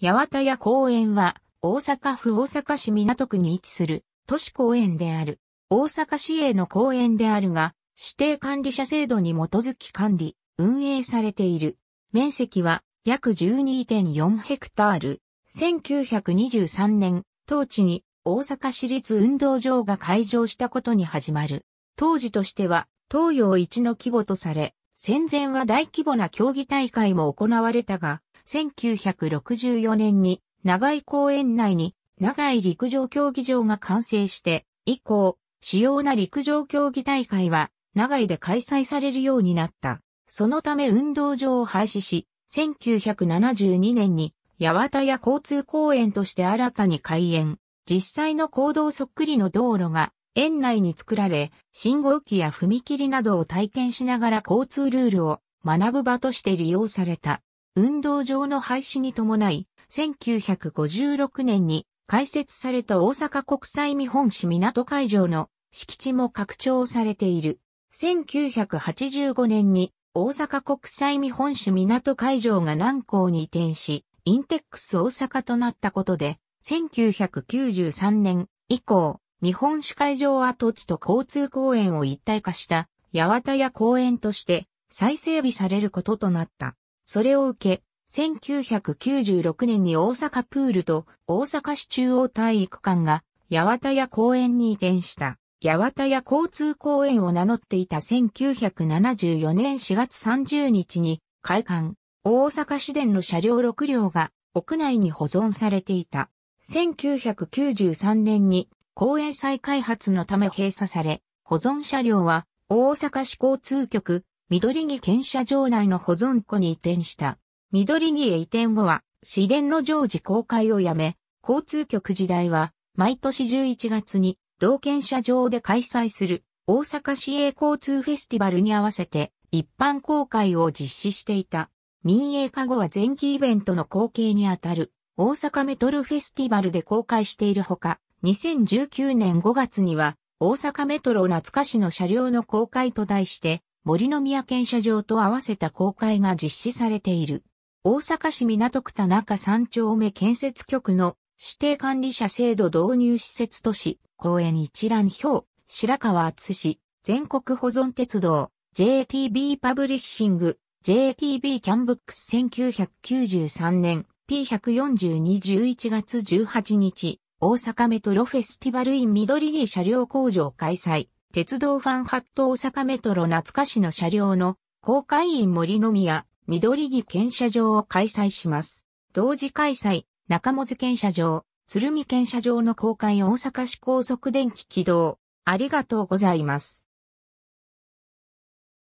八幡屋公園は、大阪府大阪市港区に位置する都市公園である。大阪市営の公園であるが、指定管理者制度に基づき管理、運営されている。面積は約12.4ヘクタール。1923年、当地に大阪市立運動場が開場したことに始まる。当時としては東洋一の規模とされ、戦前は大規模な競技大会も行われたが、1964年に長井公園内に長井陸上競技場が完成して以降、主要な陸上競技大会は長井で開催されるようになった。そのため運動場を廃止し、1972年に八幡屋交通公園として新たに開園。実際の行動そっくりの道路が園内に作られ、信号機や踏切などを体験しながら交通ルールを学ぶ場として利用された。運動場の廃止に伴い、1956年に開設された大阪国際見本市港会場の敷地も拡張されている。1985年に大阪国際見本市港会場が南港に移転し、インテックス大阪となったことで、1993年以降、日本史会場跡地と交通公園を一体化した八幡屋公園として再整備されることとなった。それを受け、1996年に大阪プールと大阪市中央体育館が八幡屋公園に移転した。八幡屋交通公園を名乗っていた1974年4月30日に開館。大阪市電の車両6両が屋内に保存されていた。1993年に公営再開発のため閉鎖され、保存車両は大阪市交通局緑木検車場内の保存庫に移転した。緑木へ移転後は市電の常時公開をやめ、交通局時代は毎年11月に同検車場で開催する大阪市営交通フェスティバルに合わせて一般公開を実施していた。民営化後は前期イベントの後継にあたる大阪メトロフェスティバルで公開しているほか、2019年5月には、大阪メトロ懐かしの車両の公開と題して、森の宮県車場と合わせた公開が実施されている。大阪市港区田中三丁目建設局の指定管理者制度導入施設都市、公園一覧表、白川厚氏、全国保存鉄道、JTB パブリッシング、JTB キャンブックス1993年 P14211 月18日大阪メトロフェスティバルイン緑木車両工場開催、鉄道ファンハット大阪メトロ懐かしの車両の公開員森の宮、緑木検車場を開催します。同時開催、中本検車場、鶴見検車場の公開大阪市高速電気起動。ありがとうございます。